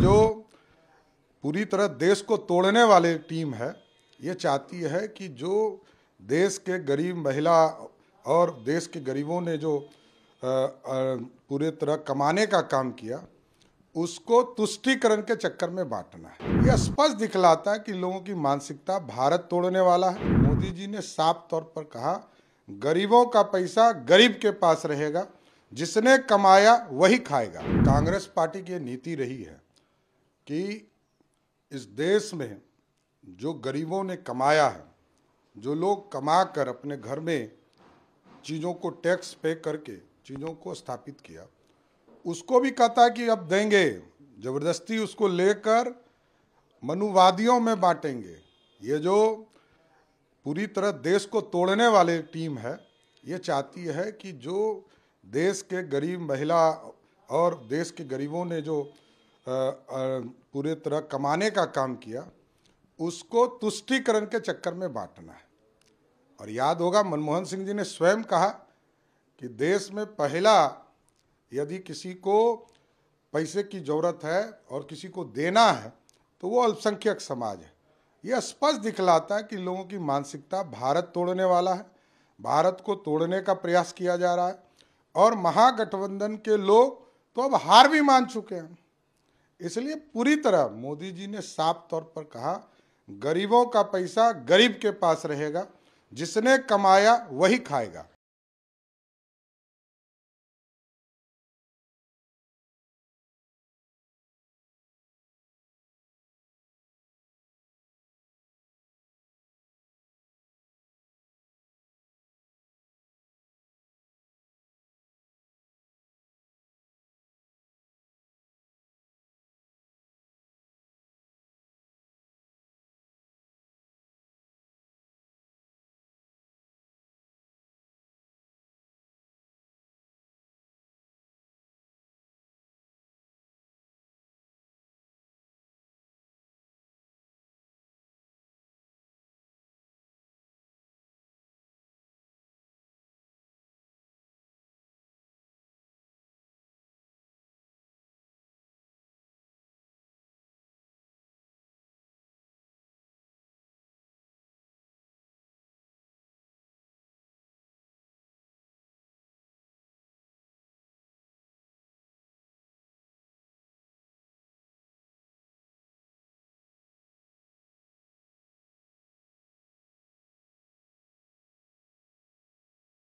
जो पूरी तरह देश को तोड़ने वाले टीम है ये चाहती है कि जो देश के गरीब महिला और देश के गरीबों ने जो पूरे तरह कमाने का काम किया उसको तुष्टिकरण के चक्कर में बांटना है यह स्पष्ट दिखलाता है कि लोगों की मानसिकता भारत तोड़ने वाला है मोदी जी ने साफ तौर पर कहा गरीबों का पैसा गरीब के पास रहेगा जिसने कमाया वही खाएगा कांग्रेस पार्टी की नीति रही है कि इस देश में जो गरीबों ने कमाया है जो लोग कमा कर अपने घर में चीज़ों को टैक्स पे करके चीज़ों को स्थापित किया उसको भी कहता है कि अब देंगे ज़बरदस्ती उसको लेकर मनुवादियों में बांटेंगे ये जो पूरी तरह देश को तोड़ने वाले टीम है ये चाहती है कि जो देश के गरीब महिला और देश के गरीबों ने जो पूरे तरह कमाने का काम किया उसको तुष्टिकरण के चक्कर में बांटना है और याद होगा मनमोहन सिंह जी ने स्वयं कहा कि देश में पहला यदि किसी को पैसे की ज़रूरत है और किसी को देना है तो वो अल्पसंख्यक समाज है ये स्पष्ट दिखलाता है कि लोगों की मानसिकता भारत तोड़ने वाला है भारत को तोड़ने का प्रयास किया जा रहा है और महागठबंधन के लोग तो अब हार भी मान चुके हैं इसलिए पूरी तरह मोदी जी ने साफ तौर पर कहा गरीबों का पैसा गरीब के पास रहेगा जिसने कमाया वही खाएगा